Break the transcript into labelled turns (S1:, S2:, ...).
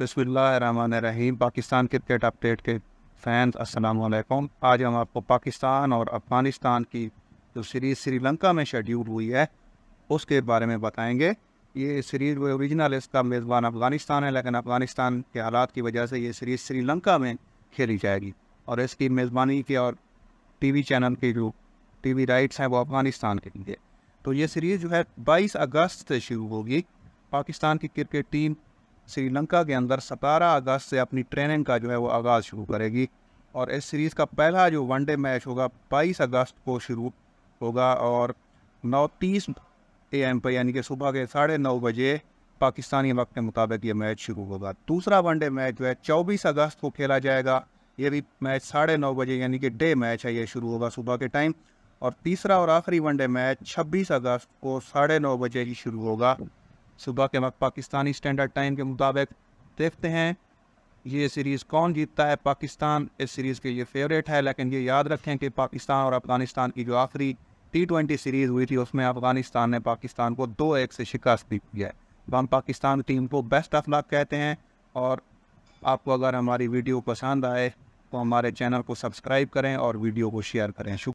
S1: बसमीम Pakistan cricket update के fans असलकुम आज हम आपको पाकिस्तान और अफ़गानिस्तान की जो सीरीज़ श्रीलंका में शेड्यूल हुई है उसके बारे में बताएंगे ये सीरीज़ वो ओरिजिनल इसका मेज़बान अफ़गानिस्तान है लेकिन अफ़गानिस्तान के हालात की वजह से ये सीरीज़ श्रीलंका में खेली जाएगी और इसकी मेज़बानी के और वी चैनल के जो वी राइट्स हैं वो अफ़गानिस्तान के लिए तो ये सीरीज़ जो है बाईस अगस्त से शुरू होगी पाकिस्तान की क्रिकेट टीम श्रीलंका के अंदर 17 अगस्त से अपनी ट्रेनिंग का जो है वो आगाज़ शुरू करेगी और इस सीरीज़ का पहला जो वनडे मैच होगा 22 अगस्त को शुरू होगा और नौ तीस ए एम पर यानी कि सुबह के साढ़े नौ बजे पाकिस्तानी वक्त के मुताबिक ये मैच शुरू होगा दूसरा वनडे मैच जो है चौबीस अगस्त को खेला जाएगा ये भी मैच साढ़े नौ बजे यानी कि डे मैच है ये शुरू होगा सुबह के टाइम और तीसरा और आखिरी वनडे मैच 26 अगस्त को साढ़े नौ बजे ही शुरू होगा सुबह के वक्त पाकिस्तानी स्टैंडर्ड टाइम के मुताबिक देखते हैं ये सीरीज़ कौन जीतता है पाकिस्तान इस सीरीज़ के ये फेवरेट है लेकिन ये याद रखें कि पाकिस्तान और अफगानिस्तान की जो आखिरी टी ट्वेंटी सीरीज़ हुई थी उसमें अफगानिस्तान ने पाकिस्तान को दो एक से शिकस्त दी है तो हम पाकिस्तान टीम को बेस्ट ऑफ लक कहते हैं और आपको अगर हमारी वीडियो पसंद आए तो हमारे चैनल को सब्सक्राइब करें और वीडियो को शेयर करें